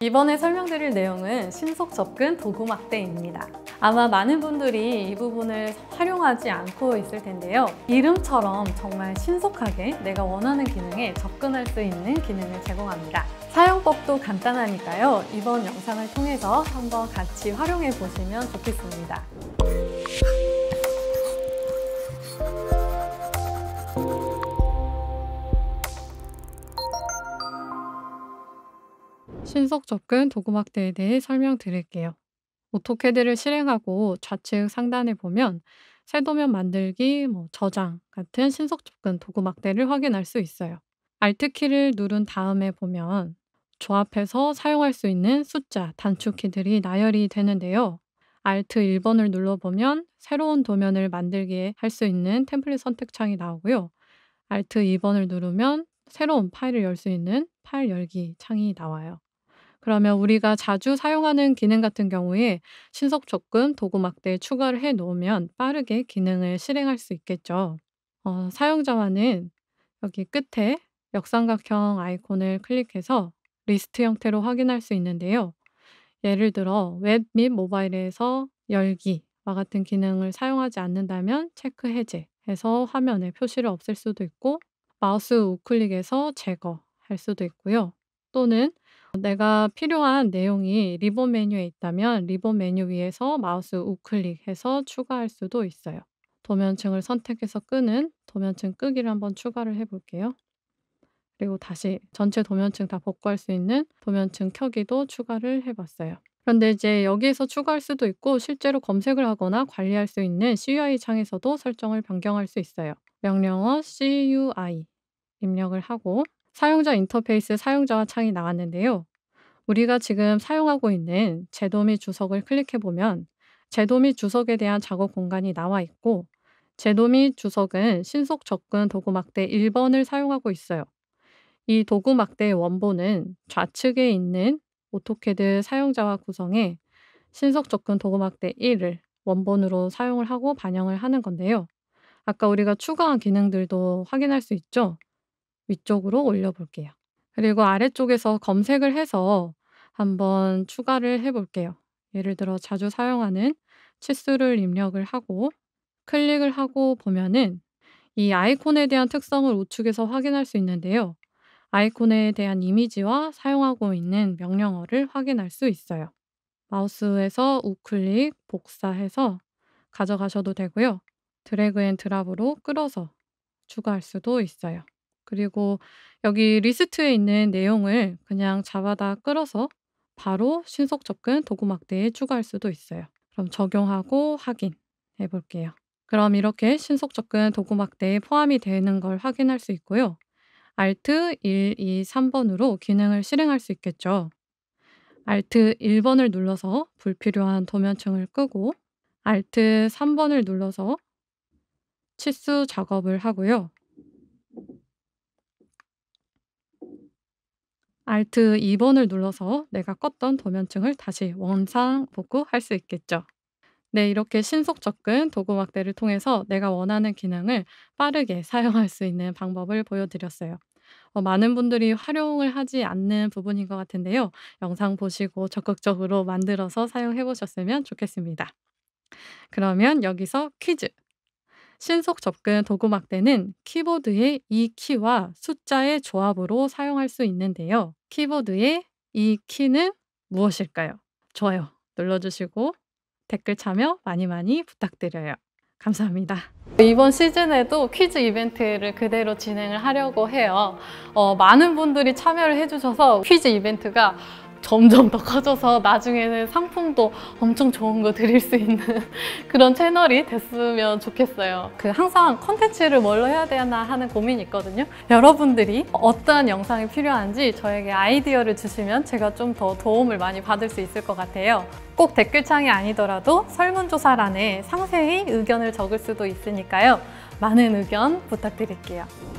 이번에 설명드릴 내용은 신속 접근 도구 막대입니다. 아마 많은 분들이 이 부분을 활용하지 않고 있을 텐데요. 이름처럼 정말 신속하게 내가 원하는 기능에 접근할 수 있는 기능을 제공합니다. 사용법도 간단하니까요. 이번 영상을 통해서 한번 같이 활용해 보시면 좋겠습니다. 신속 접근 도구막대에 대해 설명드릴게요. 오토캐드를 실행하고 좌측 상단에 보면 새도면 만들기, 뭐 저장 같은 신속 접근 도구막대를 확인할 수 있어요. Alt키를 누른 다음에 보면 조합해서 사용할 수 있는 숫자, 단축키들이 나열이 되는데요. Alt 1번을 눌러보면 새로운 도면을 만들기할수 있는 템플릿 선택창이 나오고요. Alt 2번을 누르면 새로운 파일을 열 수 있는 파일 열기 창이 나와요. 그러면 우리가 자주 사용하는 기능 같은 경우에 신속 접근 도구 막대에 추가를 해 놓으면 빠르게 기능을 실행할 수 있겠죠. 어, 사용자와는 여기 끝에 역삼각형 아이콘을 클릭해서 리스트 형태로 확인할 수 있는데요. 예를 들어 웹 및 모바일에서 열기와 같은 기능을 사용하지 않는다면 체크 해제해서 화면에 표시를 없앨 수도 있고 마우스 우클릭에서 제거할 수도 있고요. 또는 내가 필요한 내용이 리본 메뉴에 있다면 리본 메뉴 위에서 마우스 우클릭해서 추가할 수도 있어요. 도면층을 선택해서 끄는 도면층 끄기를 한번 추가를 해볼게요. 그리고 다시 전체 도면층 다 복구할 수 있는 도면층 켜기도 추가를 해봤어요. 그런데 이제 여기에서 추가할 수도 있고 실제로 검색을 하거나 관리할 수 있는 CUI 창에서도 설정을 변경할 수 있어요. 명령어 CUI 입력을 하고 사용자 인터페이스 사용자와 창이 나왔는데요. 우리가 지금 사용하고 있는 제도 및 주석을 클릭해 보면 제도 및 주석에 대한 작업 공간이 나와 있고 제도 및 주석은 신속 접근 도구 막대 1번을 사용하고 있어요. 이 도구 막대의 원본은 좌측에 있는 오토캐드 사용자와 구성해 신속 접근 도구 막대 1을 원본으로 사용을 하고 반영을 하는 건데요. 아까 우리가 추가한 기능들도 확인할 수 있죠. 위쪽으로 올려볼게요. 그리고 아래쪽에서 검색을 해서 한번 추가를 해볼게요. 예를 들어 자주 사용하는 치수를 입력을 하고 클릭을 하고 보면은 이 아이콘에 대한 특성을 우측에서 확인할 수 있는데요. 아이콘에 대한 이미지와 사용하고 있는 명령어를 확인할 수 있어요. 마우스에서 우클릭 복사해서 가져가셔도 되고요. 드래그 앤 드랍으로 끌어서 추가할 수도 있어요. 그리고 여기 리스트에 있는 내용을 그냥 잡아다 끌어서 바로 신속 접근 도구 막대에 추가할 수도 있어요. 그럼 적용하고 확인해 볼게요. 그럼 이렇게 신속 접근 도구 막대에 포함이 되는 걸 확인할 수 있고요. Alt 1, 2, 3번으로 기능을 실행할 수 있겠죠. Alt 1번을 눌러서 불필요한 도면층을 끄고 Alt 3번을 눌러서 치수 작업을 하고요. Alt 2번을 눌러서 내가 껐던 도면층을 다시 원상 복구할 수 있겠죠. 네, 이렇게 신속 접근 도구 막대를 통해서 내가 원하는 기능을 빠르게 사용할 수 있는 방법을 보여드렸어요. 어, 많은 분들이 활용을 하지 않는 부분인 것 같은데요. 영상 보시고 적극적으로 만들어서 사용해 보셨으면 좋겠습니다. 그러면 여기서 퀴즈 신속 접근 도구막대는 키보드의 이 키와 숫자의 조합으로 사용할 수 있는데요. 키보드의 이 키는 무엇일까요? 좋아요 눌러주시고 댓글 참여 많이 많이 부탁드려요. 감사합니다. 이번 시즌에도 퀴즈 이벤트를 그대로 진행을 하려고 해요. 어, 많은 분들이 참여를 해주셔서 퀴즈 이벤트가 점점 더 커져서 나중에는 상품도 엄청 좋은 거 드릴 수 있는 그런 채널이 됐으면 좋겠어요. 그 항상 컨텐츠를 뭘로 해야 되나 하는 고민이 있거든요. 여러분들이 어떤 영상이 필요한지 저에게 아이디어를 주시면 제가 좀 더 도움을 많이 받을 수 있을 것 같아요. 꼭 댓글창이 아니더라도 설문조사란에 상세히 의견을 적을 수도 있으니까요. 많은 의견 부탁드릴게요.